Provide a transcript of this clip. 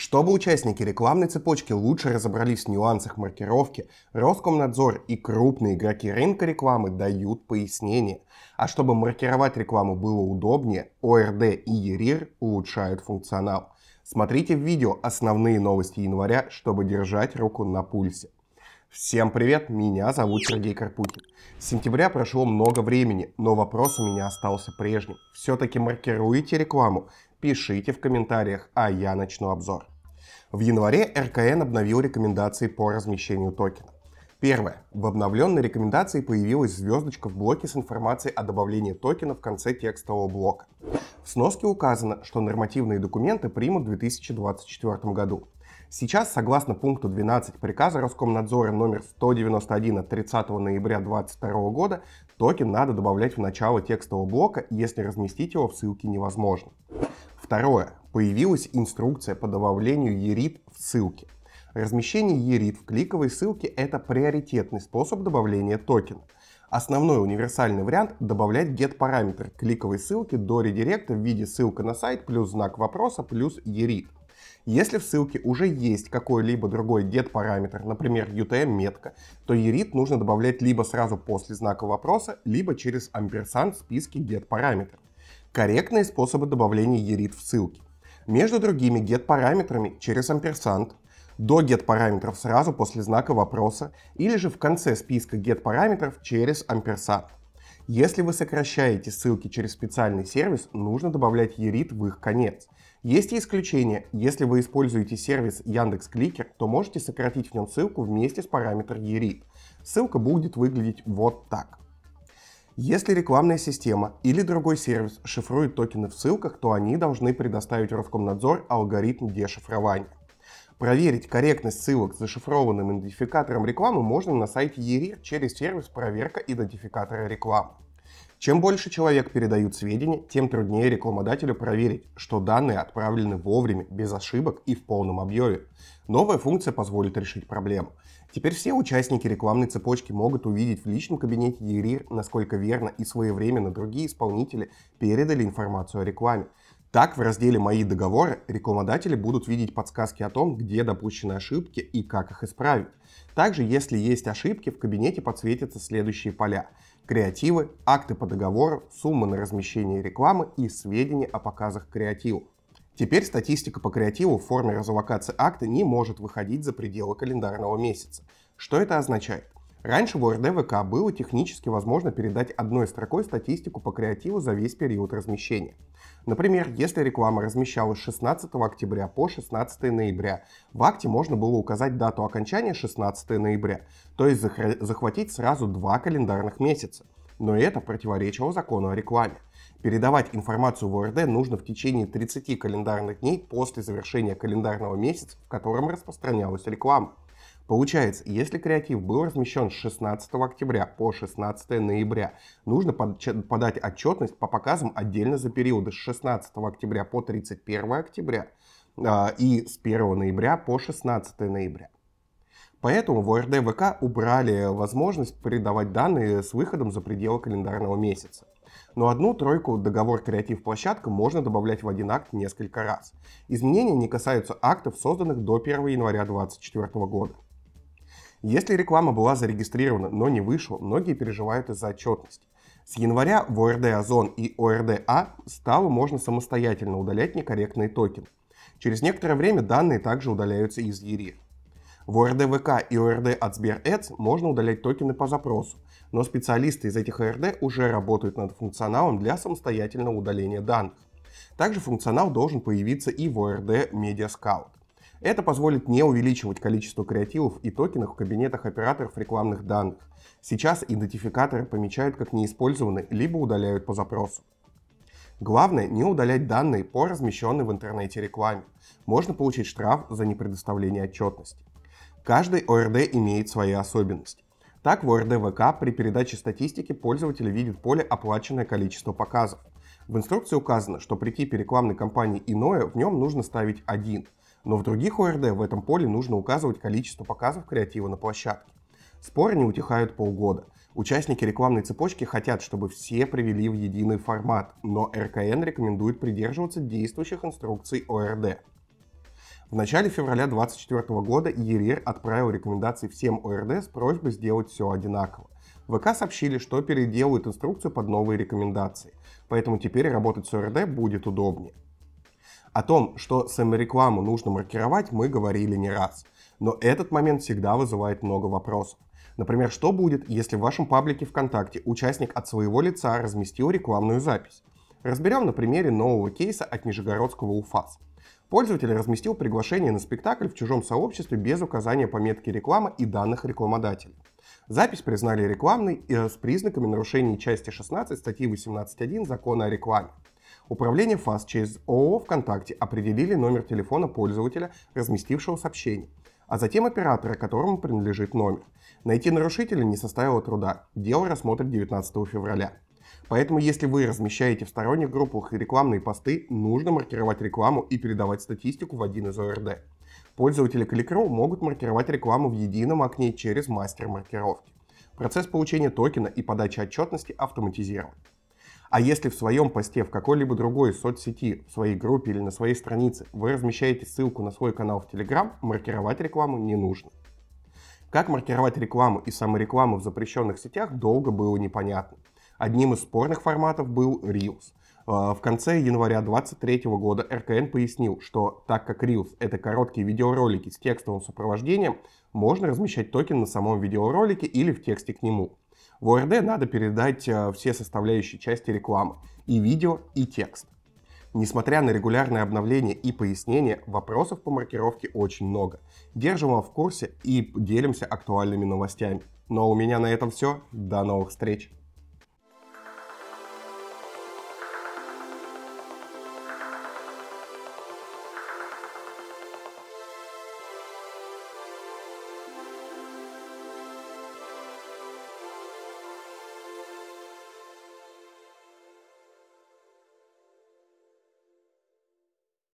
Чтобы участники рекламной цепочки лучше разобрались в нюансах маркировки, Роскомнадзор и крупные игроки рынка рекламы дают пояснения. А чтобы маркировать рекламу было удобнее, ОРД и ЕРИР улучшают функционал. Смотрите в видео «Основные новости января», чтобы держать руку на пульсе. Всем привет, меня зовут Сергей Карпутин. С сентября прошло много времени, но вопрос у меня остался прежним. Все-таки маркируете рекламу? Пишите в комментариях, а я начну обзор. В январе РКН обновил рекомендации по размещению токена. Первое. В обновленной рекомендации появилась звездочка в блоке с информацией о добавлении токена в конце текстового блока. В сноске указано, что нормативные документы примут в 2024 году. Сейчас, согласно пункту 12 приказа Роскомнадзора номер 191 от 30 ноября 2022 года, токен надо добавлять в начало текстового блока, если разместить его в ссылке невозможно. Второе появилась инструкция по добавлению ERIT в ссылке. Размещение ERIT в кликовой ссылке – это приоритетный способ добавления токена. Основной универсальный вариант – добавлять get параметр кликовой ссылки до редиректа в виде ссылка на сайт плюс знак вопроса плюс ERIT. Если в ссылке уже есть какой-либо другой get параметр, например, UTM-метка, то ERIT нужно добавлять либо сразу после знака вопроса, либо через амперсанд в списке get параметр. Корректные способы добавления ERIT в ссылке. Между другими get-параметрами через амперсанд, до get-параметров сразу после знака вопроса или же в конце списка get-параметров через амперсанд. Если вы сокращаете ссылки через специальный сервис, нужно добавлять ерит в их конец. Есть и исключения. Если вы используете сервис Яндекс Кликер, то можете сократить в нем ссылку вместе с параметром ерит. Ссылка будет выглядеть вот так. Если рекламная система или другой сервис шифрует токены в ссылках, то они должны предоставить Роскомнадзор алгоритм дешифрования. Проверить корректность ссылок с зашифрованным идентификатором рекламы можно на сайте ERIR через сервис проверка идентификатора рекламы. Чем больше человек передают сведения, тем труднее рекламодателю проверить, что данные отправлены вовремя, без ошибок и в полном объеме. Новая функция позволит решить проблему. Теперь все участники рекламной цепочки могут увидеть в личном кабинете ЕРИР, насколько верно и своевременно другие исполнители передали информацию о рекламе. Так, в разделе «Мои договоры» рекламодатели будут видеть подсказки о том, где допущены ошибки и как их исправить. Также, если есть ошибки, в кабинете подсветятся следующие поля креативы, акты по договору, суммы на размещение рекламы и сведения о показах креативов. Теперь статистика по креативу в форме разлокации акта не может выходить за пределы календарного месяца. Что это означает? Раньше в ОРД ВК было технически возможно передать одной строкой статистику по креативу за весь период размещения. Например, если реклама размещалась с 16 октября по 16 ноября, в акте можно было указать дату окончания 16 ноября, то есть захватить сразу два календарных месяца. Но это противоречило закону о рекламе. Передавать информацию в ОРД нужно в течение 30 календарных дней после завершения календарного месяца, в котором распространялась реклама. Получается, если креатив был размещен с 16 октября по 16 ноября, нужно подать отчетность по показам отдельно за периоды с 16 октября по 31 октября а, и с 1 ноября по 16 ноября. Поэтому в ОРД ВК убрали возможность передавать данные с выходом за пределы календарного месяца. Но одну тройку договор креатив-площадка можно добавлять в один акт несколько раз. Изменения не касаются актов, созданных до 1 января 2024 года. Если реклама была зарегистрирована, но не вышла, многие переживают из-за отчетности. С января в ОРД Озон и А стало можно самостоятельно удалять некорректные токены. Через некоторое время данные также удаляются из ЕРИ. В ОРД ВК и ОРД от SberEds можно удалять токены по запросу, но специалисты из этих ОРД уже работают над функционалом для самостоятельного удаления данных. Также функционал должен появиться и в ОРД Media Scout. Это позволит не увеличивать количество креативов и токенов в кабинетах операторов рекламных данных. Сейчас идентификаторы помечают как неиспользованные либо удаляют по запросу. Главное не удалять данные по размещенной в интернете рекламе. Можно получить штраф за непредоставление отчетности. Каждый ОРД имеет свои особенности. Так в ОРД ВК при передаче статистики пользователи видят поле «Оплаченное количество показов». В инструкции указано, что при типе рекламной кампании «Иное» в нем нужно ставить 1, но в других ОРД в этом поле нужно указывать количество показов креатива на площадке. Споры не утихают полгода. Участники рекламной цепочки хотят, чтобы все привели в единый формат, но РКН рекомендует придерживаться действующих инструкций ОРД. В начале февраля 2024 года ЕРИР отправил рекомендации всем ОРД с просьбой сделать все одинаково. ВК сообщили, что переделают инструкцию под новые рекомендации, поэтому теперь работать с ОРД будет удобнее. О том, что саморекламу нужно маркировать, мы говорили не раз. Но этот момент всегда вызывает много вопросов. Например, что будет, если в вашем паблике ВКонтакте участник от своего лица разместил рекламную запись? Разберем на примере нового кейса от Нижегородского УФАС. Пользователь разместил приглашение на спектакль в чужом сообществе без указания пометки реклама и данных рекламодателя. Запись признали рекламной и с признаками нарушений части 16 статьи 18.1 Закона о рекламе. Управление ФАС через ООО «ВКонтакте» определили номер телефона пользователя, разместившего сообщение, а затем оператора, которому принадлежит номер. Найти нарушителя не составило труда. Дело рассмотрят 19 февраля. Поэтому, если вы размещаете в сторонних группах рекламные посты, нужно маркировать рекламу и передавать статистику в один из ОРД. Пользователи Кликру могут маркировать рекламу в едином окне через мастер маркировки. Процесс получения токена и подачи отчетности автоматизирован. А если в своем посте, в какой-либо другой соцсети, в своей группе или на своей странице вы размещаете ссылку на свой канал в Telegram, маркировать рекламу не нужно. Как маркировать рекламу и саморекламу в запрещенных сетях долго было непонятно. Одним из спорных форматов был Reels. А, в конце января 2023 года РКН пояснил, что так как Reels — это короткие видеоролики с текстовым сопровождением, можно размещать токен на самом видеоролике или в тексте к нему. В ОРД надо передать э, все составляющие части рекламы – и видео, и текст. Несмотря на регулярные обновления и пояснения вопросов по маркировке очень много. Держим вас в курсе и делимся актуальными новостями. Но ну а у меня на этом все. До новых встреч!